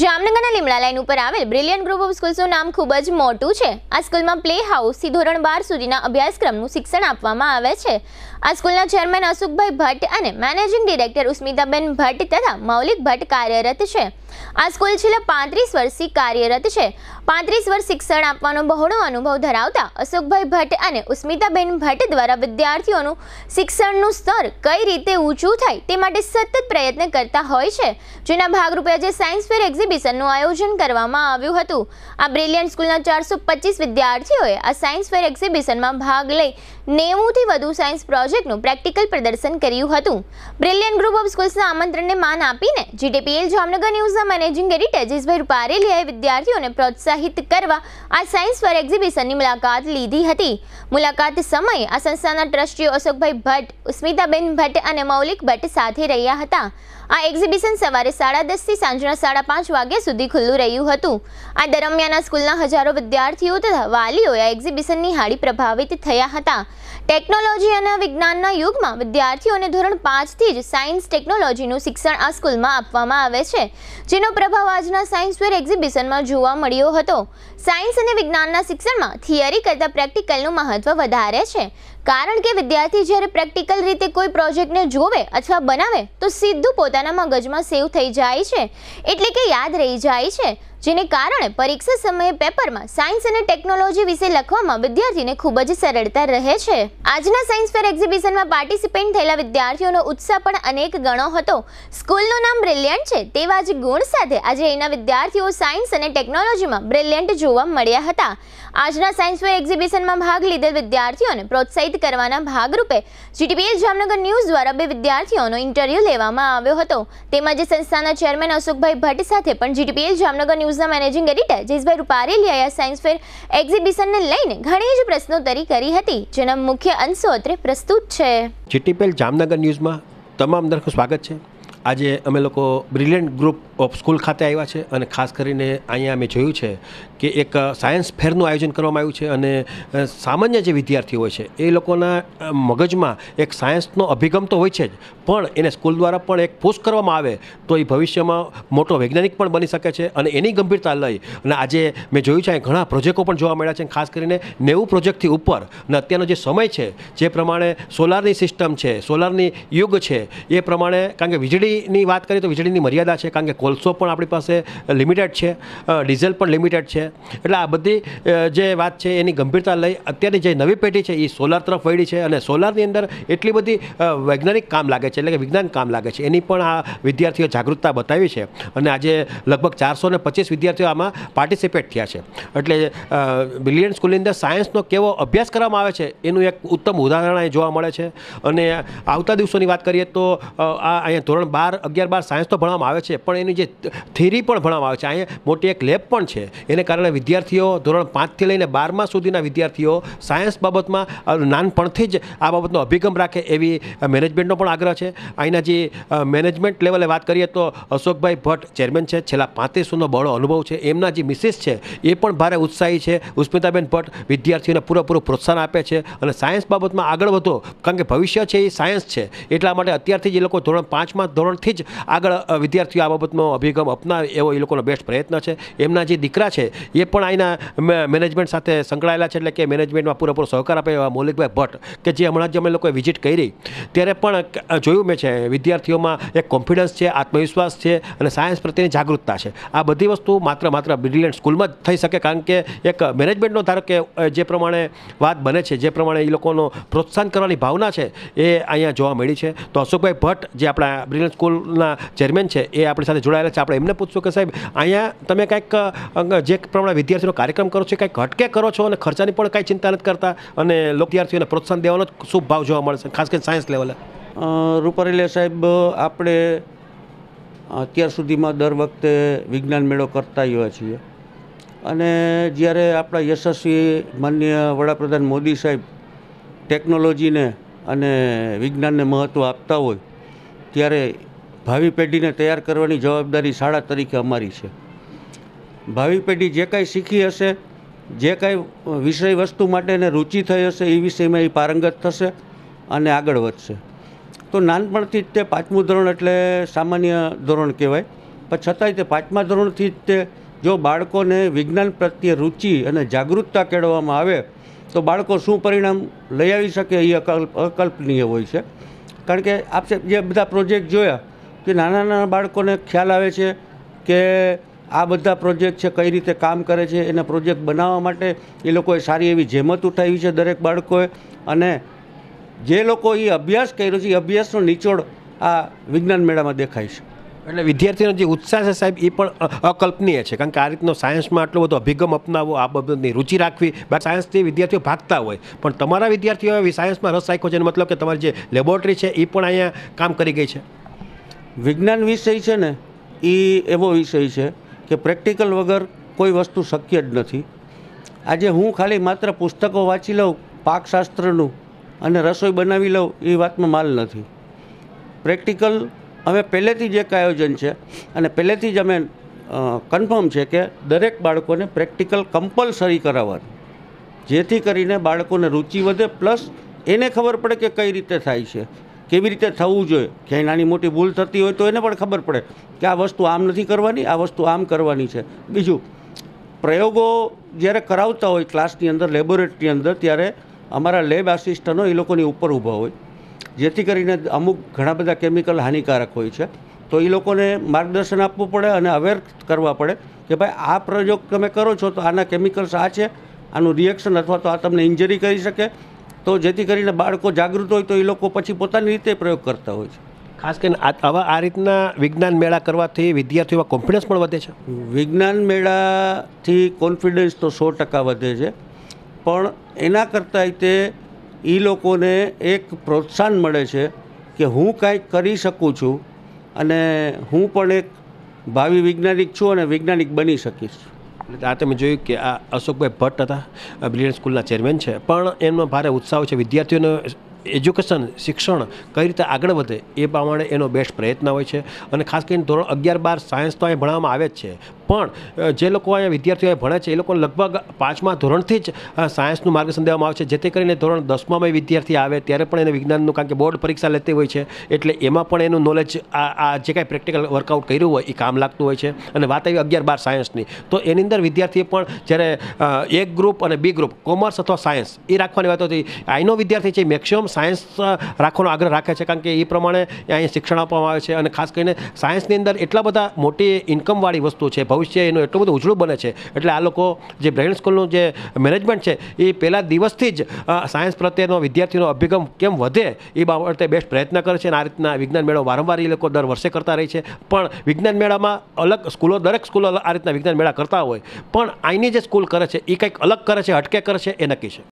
જામનગરના લીમડા લાઇન ઉપર આવેલ બ્રિલિયન ગ્રુપ ઓફ સ્કૂલ્સનું નામ ખૂબ જ મોટું છે આ સ્કૂલમાં પ્લે હાઉસથી ધોરણ બાર સુધીના અભ્યાસક્રમનું શિક્ષણ આપવામાં આવે છે આ સ્કૂલના ચેરમેન અશોકભાઈ ભટ્ટ અને મેનેજિંગ ડિરેક્ટર ઉસ્મિતાબેન ભટ્ટ તથા મૌલિક ભટ્ટ કાર્યરત છે આ સ્કૂલ છેલ્લા પાંત્રીસ વર્ષથી કાર્યરત છે પાંત્રીસ વર્ષ શિક્ષણ આપવાનો બહોળો અનુભવ ધરાવતા અશોકભાઈ ભટ્ટ અને ઉસ્મિતાબેન ભટ્ટ દ્વારા વિદ્યાર્થીઓનું શિક્ષણનું સ્તર કઈ રીતે ઊંચું થાય તે માટે સતત પ્રયત્ન કરતા હોય છે જેના ભાગરૂપે આજે સાયન્સ ફેર એક્ઝિબિશનનું આયોજન કરવામાં આવ્યું હતું આ બ્રિલિયન્ટ સ્કૂલના ચારસો વિદ્યાર્થીઓએ આ સાયન્સ ફેર એક્ઝિબિશનમાં ભાગ લઈ નેવુંથી વધુ સાયન્સ પ્રોજેક્ટનું પ્રેક્ટિકલ પ્રદર્શન કર્યું હતું બ્રિલિયન ગ્રુપ ઓફ સ્કૂલ્સના આમંત્રણને માન આપીને જીટીપીએલ જામનગર ન્યૂઝના મેનેજિંગ એડિટર જીસભાઈ રૂપારેલીએ વિદ્યાર્થીઓને પ્રોત્સાહિત કરવા આ સાયન્સ ફેર એક્ઝિબિશનની મુલાકાત લીધી હતી મુલાકાત સમયે આ સંસ્થાના ટ્રસ્ટીઓ અશોકભાઈ ભટ્ટ ઉસ્મિતાબેન ભટ્ટ અને મૌલિક ભટ્ટ સાથે રહ્યા હતા આ એક્ઝિબિશન સવારે સાડા દસથી સાંજના સાડા પાંચ વાગ્યા સુધી ખુલ્લું રહ્યું હતું આ દરમિયાન સ્કૂલના હજારો વિદ્યાર્થીઓ તથા વાલીઓએ આ એક્ઝિબિશનની હાડી પ્રભાવિત થયા હતા ટેકનોલોજી અને વિજ્ઞાનના યુગમાં વિદ્યાર્થીઓને ધોરણ પાંચથી જ સાયન્સ ટેકનોલોજીનું શિક્ષણ આ સ્કૂલમાં આપવામાં આવે છે જેનો પ્રભાવ આજના સાયન્સ ફેર એક્ઝિબિશનમાં જોવા મળ્યો હતો સાયન્સ અને વિજ્ઞાનના શિક્ષણમાં થિયરી કરતાં પ્રેક્ટિકલનું મહત્ત્વ વધારે છે કારણ કે વિદ્યાર્થી જ્યારે પ્રેક્ટિકલ રીતે કોઈ પ્રોજેક્ટને જોવે અથવા બનાવે તો સીધું પોતાના મગજમાં સેવ થઈ જાય છે એટલે કે યાદ રહી જાય છે જેને કારણે પરીક્ષા સમયે પેપરમાં સાયન્સ અને ટેકનોલોજી વિશે લખવામાં વિદ્યાર્થીને ખૂબ જ સરળતા રહે છે આજના સાયન્સ ફેર એક્ઝિબિશનમાં પાર્ટિસિપેટ થયેલા વિદ્યાર્થીઓનો ઉત્સાહ પણ અનેક ગણો હતો સ્કૂલનું નામ બ્રિલિયન્ટ છે તેવા જ ગુણ સાથે આજે એના વિદ્યાર્થીઓ સાયન્સ અને ટેકનોલોજીમાં બ્રિલિયન્ટ જોવા મળ્યા હતા આજના સાયન્સ ફેર એક્ઝિબિશનમાં ભાગ લીધેલ વિદ્યાર્થીઓને પ્રોત્સાહિત કરવાના ભાગરૂપે જીટીપીએસ જામનગર ન્યૂઝ દ્વારા બે વિદ્યાર્થીઓનો ઇન્ટરવ્યૂ લેવામાં આવ્યો હતો તેમજ સંસ્થાના ચેરમેન અશોકભાઈ ભટ્ટ સાથે પણ જીટીપીએલ જામનગર ન્યૂઝ ન્યૂઝના મેનેજિંગ એડિટર જયેશભાઈ રૂપારેલિયાએ સાયન્સ ફેર એક્ઝિબિશનને લઈને ઘણી જ પ્રશ્નોત્તરી કરી હતી જેના મુખ્ય અંશો અત્રે પ્રસ્તુત છે જીટીપીએલ જામનગર ન્યૂઝમાં તમામ દર્શકો સ્વાગત છે આજે અમે લોકો બ્રિલિયન્ટ ગ્રુપ ઓફ સ્કૂલ ખાતે આવ્યા છે અને ખાસ કરીને અહીંયા અમે જોયું છે કે એક સાયન્સ ફેરનું આયોજન કરવામાં આવ્યું છે અને સામાન્ય જે વિદ્યાર્થીઓ હોય છે એ લોકોના મગજમાં એક સાયન્સનો અભિગમ તો હોય છે જ પણ એને સ્કૂલ દ્વારા પણ એક પુશ કરવામાં આવે તો એ ભવિષ્યમાં મોટો વૈજ્ઞાનિક પણ બની શકે છે અને એની ગંભીરતા લઈ અને આજે મેં જોયું છે ઘણા પ્રોજેક્ટો પણ જોવા મળ્યા છે ખાસ કરીને નેવું પ્રોજેક્ટથી ઉપર અને અત્યારનો જે સમય છે જે પ્રમાણે સોલારની સિસ્ટમ છે સોલારની યુગ છે એ પ્રમાણે કારણ કે વીજળી વીજળીની વાત કરીએ તો વીજળીની મર્યાદા છે કારણ કે કોલસો પણ આપણી પાસે લિમિટેડ છે ડીઝલ પણ લિમિટેડ છે એટલે આ બધી જે વાત છે એની ગંભીરતા લઈ અત્યારની જે નવી પેઢી છે એ સોલાર તરફ વળી છે અને સોલારની અંદર એટલી બધી વૈજ્ઞાનિક કામ લાગે છે એટલે કે વિજ્ઞાન કામ લાગે છે એની પણ આ વિદ્યાર્થીઓ જાગૃતતા બતાવી છે અને આજે લગભગ ચારસો ને પચીસ વિદ્યાર્થીઓ આમાં પાર્ટિસિપેટ થયા છે એટલે બિલિયન સ્કૂલની અંદર સાયન્સનો કેવો અભ્યાસ કરવામાં આવે છે એનું એક ઉત્તમ ઉદાહરણ અહીં જોવા મળે છે અને આવતા દિવસોની વાત કરીએ તો આ અહીંયા ધોરણ બાર બાર અગિયાર બાર સાયન્સ તો ભણવામાં આવે છે પણ એની જે થિરી પણ ભણવામાં આવે છે અહીંયા મોટી એક લેબ પણ છે એને કારણે વિદ્યાર્થીઓ ધોરણ પાંચથી લઈને બારમા સુધીના વિદ્યાર્થીઓ સાયન્સ બાબતમાં નાનપણથી જ આ બાબતનો અભિગમ રાખે એવી મેનેજમેન્ટનો પણ આગ્રહ છે અહીંના જે મેનેજમેન્ટ લેવલે વાત કરીએ તો અશોકભાઈ ભટ્ટ ચેરમેન છે છેલ્લા પાંત્રીસ સુનો અનુભવ છે એમના જે મિસિસ છે એ પણ ભારે ઉત્સાહી છે ઉસ્મિતાબેન ભટ્ટ વિદ્યાર્થીઓને પૂરેપૂરું પ્રોત્સાહન આપે છે અને સાયન્સ બાબતમાં આગળ વધો કારણ કે ભવિષ્ય છે એ સાયન્સ છે એટલા માટે અત્યારથી જે લોકો ધોરણ પાંચમાં ધોરણ ધોરણથી જ આગળ વિદ્યાર્થીઓ આ બાબતનો અભિગમ અપનાવે એવો એ લોકોનો બેસ્ટ પ્રયત્ન છે એમના જે દીકરા છે એ પણ અહીંના મેનેજમેન્ટ સાથે સંકળાયેલા છે એટલે કે મેનેજમેન્ટમાં પૂરેપૂરો સહકાર આપે એવા મૌલિકભાઈ ભટ્ટ કે જે હમણાં જ અમે લોકોએ વિઝિટ કરી ત્યારે પણ જોયું મેં છે વિદ્યાર્થીઓમાં એક કોન્ફિડન્સ છે આત્મવિશ્વાસ છે અને સાયન્સ પ્રત્યેની જાગૃતતા છે આ બધી વસ્તુ માત્ર માત્ર બ્રિલિયન્ટ સ્કૂલમાં જ થઈ શકે કારણ કે એક મેનેજમેન્ટનો ધારો કે જે પ્રમાણે વાત બને છે જે પ્રમાણે એ લોકોનો પ્રોત્સાહન કરવાની ભાવના છે એ અહીંયા જોવા મળી છે તો અશોકભાઈ ભટ્ટ જે આપણા બ્રિલિયન્ટ સ્કૂલના ચેરમેન છે એ આપણી સાથે જોડાયેલા છે આપણે એમને પૂછશું કે સાહેબ અહીંયા તમે કંઈક જે પ્રમાણે વિદ્યાર્થીઓનો કાર્યક્રમ કરો છો કંઈક હટકે કરો છો અને ખર્ચાની પણ કાંઈ ચિંતા નથી કરતા અને વિદ્યાર્થીઓને પ્રોત્સાહન દેવાનો જ શુભ ભાવ જોવા મળશે ખાસ કરીને સાયન્સ લેવલે રૂપારેલિયા સાહેબ આપણે અત્યાર સુધીમાં દર વખતે વિજ્ઞાન મેળો કરતા આવ્યા છીએ અને જ્યારે આપણા યશસ્વી માન્ય વડાપ્રધાન મોદી સાહેબ ટેકનોલોજીને અને વિજ્ઞાનને મહત્ત્વ આપતા હોય ત્યારે ભાવિ પેઢીને તૈયાર કરવાની જવાબદારી શાળા તરીકે અમારી છે ભાવિ પેઢી જે કાંઈ શીખી હશે જે કાંઈ વિષય વસ્તુ માટે એને રુચિ થઈ હશે એ વિષયમાં એ પારંગત થશે અને આગળ વધશે તો નાનપણથી જ તે પાંચમું ધોરણ એટલે સામાન્ય ધોરણ કહેવાય પણ છતાંય તે પાંચમા ધોરણથી જ તે જો બાળકોને વિજ્ઞાન પ્રત્યે રુચિ અને જાગૃતતા કેળવવામાં આવે તો બાળકો શું પરિણામ લઈ આવી શકે એ અકલ્પનીય હોય છે કારણ કે આપણે જે બધા પ્રોજેક્ટ જોયા કે નાના નાના બાળકોને ખ્યાલ આવે છે કે આ બધા પ્રોજેક્ટ છે કઈ રીતે કામ કરે છે એના પ્રોજેક્ટ બનાવવા માટે એ લોકોએ સારી એવી જેમત ઉઠાવી છે દરેક બાળકોએ અને જે લોકો એ અભ્યાસ કર્યો છે એ અભ્યાસનો નિચોડ આ વિજ્ઞાન મેળામાં દેખાય છે એટલે વિદ્યાર્થીનો જે ઉત્સાહ છે સાહેબ એ પણ અકલ્પનીય છે કારણ કે આ રીતનો સાયન્સમાં આટલો બધો અભિગમ અપનાવવો આ બાબતની રુચિ રાખવી બાકી સાયન્સથી વિદ્યાર્થીઓ ભાગતા હોય પણ તમારા વિદ્યાર્થીઓ સાયન્સમાં રસ રાખ્યો છે મતલબ કે તમારી જે લેબોરેટરી છે એ પણ અહીંયા કામ કરી ગઈ છે વિજ્ઞાન વિષય છે ને એ એવો વિષય છે કે પ્રેક્ટિકલ વગર કોઈ વસ્તુ શક્ય જ નથી આજે હું ખાલી માત્ર પુસ્તકો વાંચી લઉં પાકશાસ્ત્રનું અને રસોઈ બનાવી લઉં એ વાતમાં માલ નથી પ્રેક્ટિકલ અમે પહેલેથી જ એક આયોજન છે અને પહેલેથી જ અમે કન્ફર્મ છે કે દરેક બાળકોને પ્રેક્ટિકલ કમ્પલસરી કરાવવાનું જેથી કરીને બાળકોને રુચિ વધે પ્લસ એને ખબર પડે કે કઈ રીતે થાય છે કેવી રીતે થવું જોઈએ ક્યાંય નાની મોટી ભૂલ થતી હોય તો એને પણ ખબર પડે કે આ વસ્તુ આમ નથી કરવાની આ વસ્તુ આમ કરવાની છે બીજું પ્રયોગો જ્યારે કરાવતા હોય ક્લાસની અંદર લેબોરેટરીની અંદર ત્યારે અમારા લેબ આસિસ્ટન્ટો એ લોકોની ઉપર ઊભા હોય જેથી કરીને અમુક ઘણા બધા કેમિકલ હાનિકારક હોય છે તો એ લોકોને માર્ગદર્શન આપવું પડે અને અવેર કરવા પડે કે ભાઈ આ પ્રયોગ તમે કરો છો તો આના કેમિકલ્સ આ છે આનું રિએક્શન અથવા તો આ તમને ઇન્જરી કરી શકે તો જેથી કરીને બાળકો જાગૃત હોય તો એ લોકો પછી પોતાની રીતે પ્રયોગ કરતા હોય છે ખાસ કરીને આવા આ રીતના વિજ્ઞાન મેળા કરવાથી વિદ્યાર્થીઓમાં કોન્ફિડન્સ પણ વધે છે વિજ્ઞાન મેળાથી કોન્ફિડન્સ તો સો ટકા વધે છે પણ એના કરતાં તે એ લોકોને એક પ્રોત્સાહન મળે છે કે હું કાંઈક કરી શકું છું અને હું પણ એક ભાવિ વૈજ્ઞાનિક છું અને વૈજ્ઞાનિક બની શકીશ આ તમે જોયું કે આ અશોકભાઈ ભટ્ટ હતા બ્રિલિયન્ટ સ્કૂલના ચેરમેન છે પણ એમનો ભારે ઉત્સાહ છે વિદ્યાર્થીઓનો એજ્યુકેશન શિક્ષણ કઈ રીતે આગળ વધે એ પ્રમાણે એનો બેસ્ટ પ્રયત્ન હોય છે અને ખાસ કરીને ધોરણ અગિયાર બાર સાયન્સ તો અહીં ભણવામાં આવે જ છે પણ જે લોકો અહીંયા વિદ્યાર્થીઓ ભણે છે એ લોકો લગભગ પાંચમા ધોરણથી જ સાયન્સનું માર્ગદર્શન દેવામાં આવે છે જેથી કરીને ધોરણ દસમામાં વિદ્યાર્થી આવે ત્યારે પણ એને વિજ્ઞાનનું કારણ કે બોર્ડ પરીક્ષા લેતી હોય છે એટલે એમાં પણ એનું નોલેજ આ આ જે કાંઈ પ્રેક્ટિકલ વર્કઆઉટ કર્યું હોય એ કામ લાગતું હોય છે અને વાત આવી અગિયાર બાર સાયન્સની તો એની અંદર વિદ્યાર્થીએ પણ જ્યારે એક ગ્રુપ અને બી ગ્રુપ કોમર્સ અથવા સાયન્સ એ રાખવાની વાત હતી આઈનો વિદ્યાર્થી છે મેક્સિમમ સાયન્સ રાખવાનો આગ્રહ રાખે છે કારણ કે એ પ્રમાણે અહીંયા શિક્ષણ આપવામાં આવે છે અને ખાસ કરીને સાયન્સની અંદર એટલા બધા મોટી ઇન્કમવાળી વસ્તુ છે ભવિષ્ય ભવિષ્ય એનું એટલું બધું ઉજળું બને છે એટલે આ લોકો જે બ્રેઇન સ્કૂલનું જે મેનેજમેન્ટ છે એ પહેલાં દિવસથી જ સાયન્સ પ્રત્યેનો વિદ્યાર્થીનો અભિગમ કેમ વધે એ બાબતે બેસ્ટ પ્રયત્ન કરે છે અને આ રીતના વિજ્ઞાન મેળો વારંવાર એ લોકો દર વર્ષે કરતા રહે છે પણ વિજ્ઞાન મેળામાં અલગ સ્કૂલો દરેક સ્કૂલો આ રીતના વિજ્ઞાન મેળા કરતા હોય પણ અહીંની જે સ્કૂલ કરે છે એ કંઈક અલગ કરે છે હટકે કરે છે એ નક્કી છે